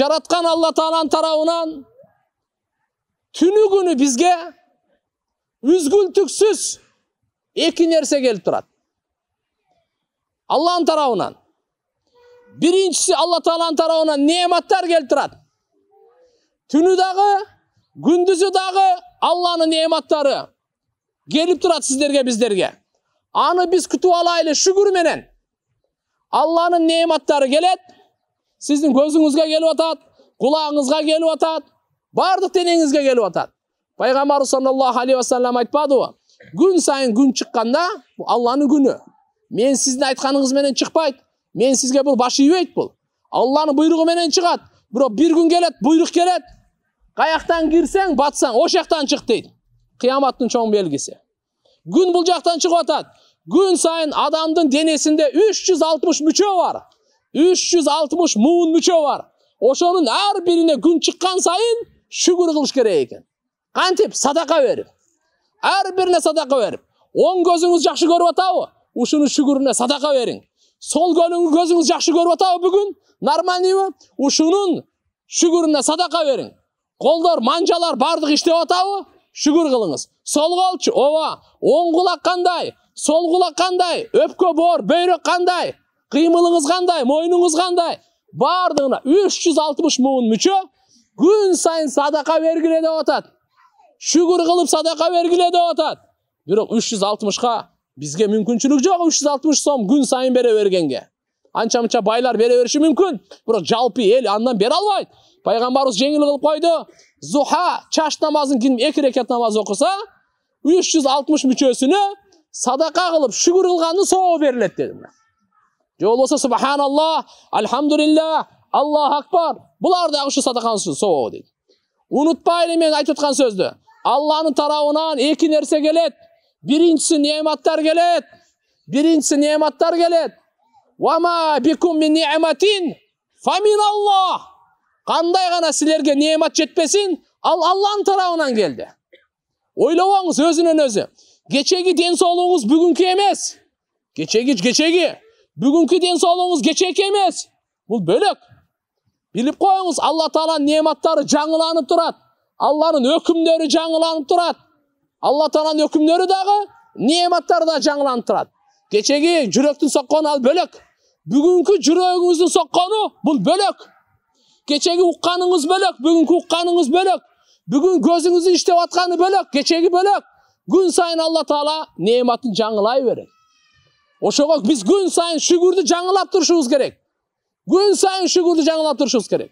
жаратқан алла тағаланың тарауынан түні күні бізге түксіз екі нәрсе келіп тұрады алланың тарауынан біріншісі алла тағаланың тарауынан нематтар келіп тұрады түні дағы күндізі дағы алланың нематтары келіп тұрады сіздерге біздерге аны біз күтіп алайлы шүгірменен алланың нематтары келеді сіздің көзіңізге келіп атады құлағыңызға келіп атады барлық денеңізге келіп атады пайғамбарымыз саллаллаху алейхи уассалам айтпады ғой күн сайын күн шыққанда бұл алланың күні мен сіздің айтқаныңызменен шықпайды мен сізге бұл баш ибейді бұл алланың бұйрығыменен шығады бірақ бір күн келеді бұйрық келеді қай жақтан кірсең батсаң осы жақтан шық дейді қияматтың чоң белгісі күн бұл жақтан шығып атады күн сайын адамдың денесінде 360 жүз мүше бар 360 муын мүше бар ошонун ар бирине күн чыккан сайын шүгүр кылыш керек экен кантип садака берип ар бирине садака берип оң көзүңүз жакшы көрүп атабы ушунун шүгүрүнө садака бериң сол көзүңүз жакшы көрүп атабы бүгүн нормальныйбы ушунун шүгүрүнө садака бериң колдор манжалар баардыгы иштеп атабы шүгүр кылыңыз сол колчу ооба оң кулак кандай сол кулак кандай өпкө боор бөйрөк кандай қимылыңыз қандай мойныңыз қандай барлығына үш жүз алтымыш мың мүше күн сайын садақа бергіле деп атады шүкір қылып садақа бергіле деп атады бирок үч жүз алтымышка бизге мүмкүнчүлүк жок үч жүз алтымыш сом күн сайын бере бергенге анча мынча байлар бере бериши мүмкүн бирок жалпы ел андан бере албайт пайгамбарыбыз жеңіл қылып қойды зуха чаш намазын ким екі рекет намаз оқыса үч жүз алтымыш мүчөсүнө садака кылып шүгүр кылгандын сообу берилет деди же болбосо субханаллах альхамдулиллах аллаху акбар булар дагы ушу үшін согогу дейт унутпайлы мен айтып аткан сөздү алланын тарабынан эки нерсе келет биринчиси нематтар келет биринчиси нематтар келет вама бикум мин ниъматин фамин кандай гана силерге неъмат жетпесин ал алланын тарабынан келди ойлобоңуз өзүнөн өзү кечеги ден соолугуңуз бүгүнкү эмес кечеги кечеги бүгінгі денсаулығыңыз кешегі емес бұл бөлек біліп қойыңыз алла тағаланың нематтары жаңыланып тұрады алланың өкімдері жаңыланып тұрады алла тағаланың өкімдері дағы нематтары да жаңыланып тұрады кешегі жүректің соққаны ал бөлек бүгінгі жүрегіңіздің соққаны бұл бөлек кешегі ұққаныңыз бөлек бүгінгі ұққаныңыз бөлек бүгін көзіңіздің іштеп жатқаны бөлек кешегі бөлек күн сайын алла тағала нематын жаңылай береді Ошоға біз күн сайын шүгірді жаңылап турушубуз керек күн сайын шүгірді жаңылап турушубуз керек